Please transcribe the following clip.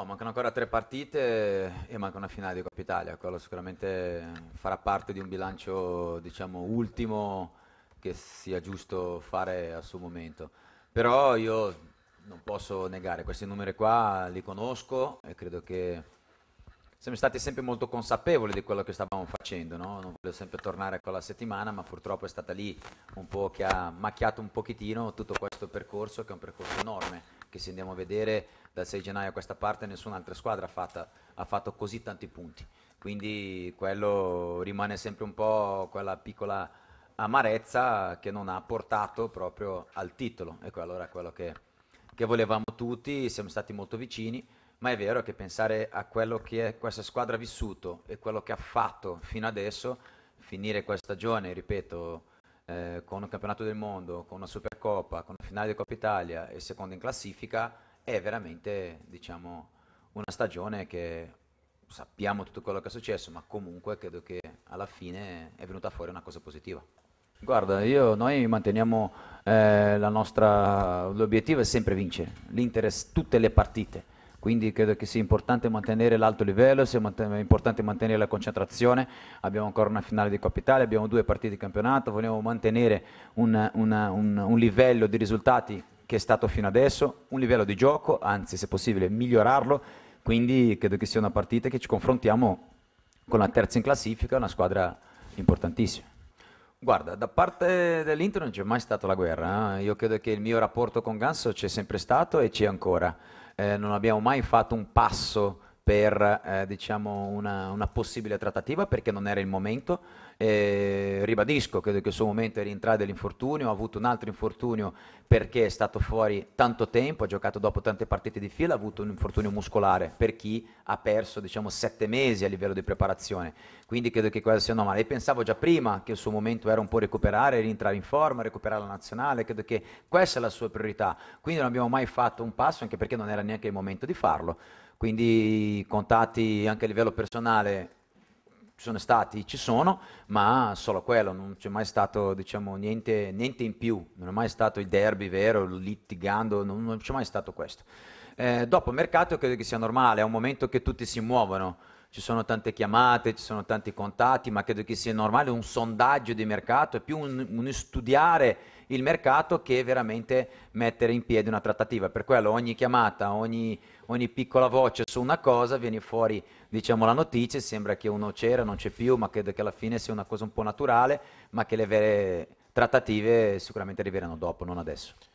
Oh, mancano ancora tre partite e manca una finale di Coppa Italia, quello sicuramente farà parte di un bilancio diciamo, ultimo che sia giusto fare al suo momento. Però io non posso negare, questi numeri qua li conosco e credo che siamo stati sempre molto consapevoli di quello che stavamo facendo, no? non voglio sempre tornare a quella settimana, ma purtroppo è stata lì un po' che ha macchiato un pochettino tutto questo percorso che è un percorso enorme che se andiamo a vedere dal 6 gennaio a questa parte nessun'altra squadra ha, fatta, ha fatto così tanti punti. Quindi quello rimane sempre un po' quella piccola amarezza che non ha portato proprio al titolo. Ecco, allora quello che, che volevamo tutti, siamo stati molto vicini, ma è vero che pensare a quello che questa squadra ha vissuto e quello che ha fatto fino adesso, finire questa stagione, ripeto, eh, con un campionato del mondo, con una Supercoppa, con una finale di Coppa Italia e secondo in classifica, è veramente diciamo, una stagione che sappiamo tutto quello che è successo, ma comunque credo che alla fine è venuta fuori una cosa positiva. Guarda, io, noi manteniamo eh, la nostra... l'obiettivo è sempre vincere, l'Inter tutte le partite quindi credo che sia importante mantenere l'alto livello, sia importante mantenere la concentrazione, abbiamo ancora una finale di Coppa Italia, abbiamo due partite di campionato, vogliamo mantenere un, una, un, un livello di risultati che è stato fino adesso, un livello di gioco, anzi se possibile migliorarlo, quindi credo che sia una partita che ci confrontiamo con la terza in classifica, una squadra importantissima. Guarda, da parte dell'Inter non c'è mai stata la guerra, eh? io credo che il mio rapporto con Ganso c'è sempre stato e c'è ancora eh, non abbiamo mai fatto un passo per eh, diciamo una, una, possibile trattativa perché non era il momento. Eh, ribadisco, credo che il suo momento è rientrare dall'infortunio, ha avuto un altro infortunio perché è stato fuori tanto tempo, ha giocato dopo tante partite di fila, ha avuto un infortunio muscolare per chi ha perso diciamo sette mesi a livello di preparazione. Quindi credo che quella sia normale. E pensavo già prima che il suo momento era un po' recuperare, rientrare in forma, recuperare la nazionale, credo che questa è la sua priorità. Quindi non abbiamo mai fatto un passo anche perché non era neanche il momento di farlo. Quindi contatti anche a livello personale ci sono stati, ci sono, ma solo quello, non c'è mai stato diciamo, niente, niente, in più, non è mai stato il derby vero, litigando, non, non c'è mai stato questo. Eh, dopo il mercato credo che sia normale, è un momento che tutti si muovono, ci sono tante chiamate, ci sono tanti contatti, ma credo che sia normale un sondaggio di mercato, è più un, un studiare il mercato che veramente mettere in piedi una trattativa. Per quello ogni chiamata, ogni, ogni piccola voce su una cosa viene fuori diciamo, la notizia, sembra che uno c'era, non c'è più, ma credo che alla fine sia una cosa un po' naturale, ma che le vere trattative sicuramente arriveranno dopo, non adesso.